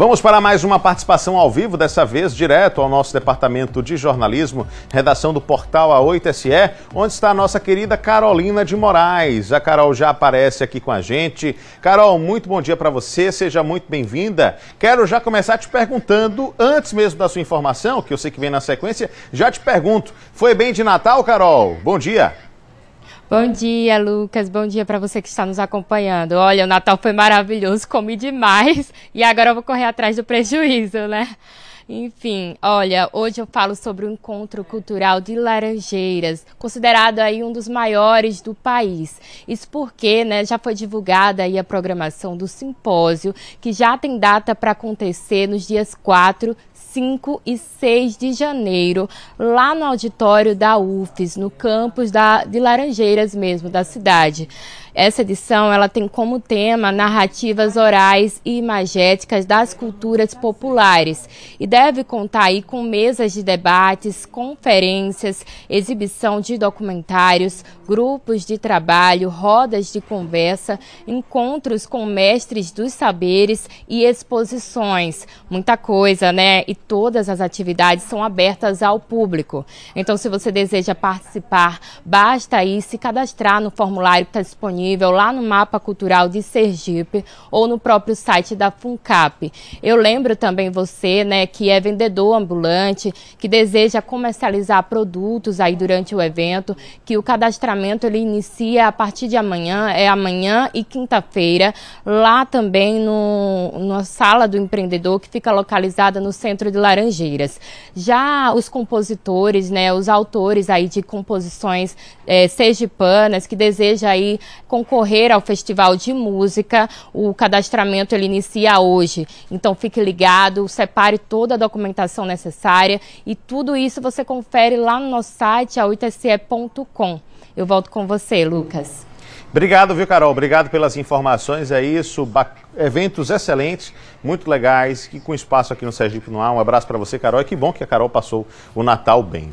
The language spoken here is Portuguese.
Vamos para mais uma participação ao vivo, dessa vez direto ao nosso departamento de jornalismo, redação do portal A8SE, onde está a nossa querida Carolina de Moraes. A Carol já aparece aqui com a gente. Carol, muito bom dia para você, seja muito bem-vinda. Quero já começar te perguntando, antes mesmo da sua informação, que eu sei que vem na sequência, já te pergunto: foi bem de Natal, Carol? Bom dia. Bom dia, Lucas. Bom dia para você que está nos acompanhando. Olha, o Natal foi maravilhoso, comi demais e agora eu vou correr atrás do prejuízo, né? Enfim, olha, hoje eu falo sobre o encontro cultural de Laranjeiras, considerado aí um dos maiores do país. Isso porque, né, já foi divulgada aí a programação do simpósio, que já tem data para acontecer nos dias 4, 5 e 6 de janeiro, lá no auditório da UFES, no campus da, de Laranjeiras mesmo, da cidade. Essa edição ela tem como tema narrativas orais e imagéticas das culturas populares e deve contar aí com mesas de debates, conferências, exibição de documentários, grupos de trabalho, rodas de conversa, encontros com mestres dos saberes e exposições. Muita coisa, né? E todas as atividades são abertas ao público. Então, se você deseja participar, basta aí se cadastrar no formulário que está disponível lá no Mapa Cultural de Sergipe ou no próprio site da FUNCAP. Eu lembro também você, né, que que é vendedor ambulante, que deseja comercializar produtos aí durante o evento, que o cadastramento ele inicia a partir de amanhã, é amanhã e quinta-feira, lá também no, na sala do empreendedor que fica localizada no centro de Laranjeiras. Já os compositores, né, os autores aí de composições é, sergipanas que deseja aí concorrer ao festival de música, o cadastramento ele inicia hoje. Então fique ligado, separe todo toda a documentação necessária e tudo isso você confere lá no nosso site, aoitse.com. Eu volto com você, Lucas. Obrigado, viu, Carol? Obrigado pelas informações. É isso. Eventos excelentes, muito legais, e com espaço aqui no Sergipe no ar. Um abraço para você, Carol. E que bom que a Carol passou o Natal bem.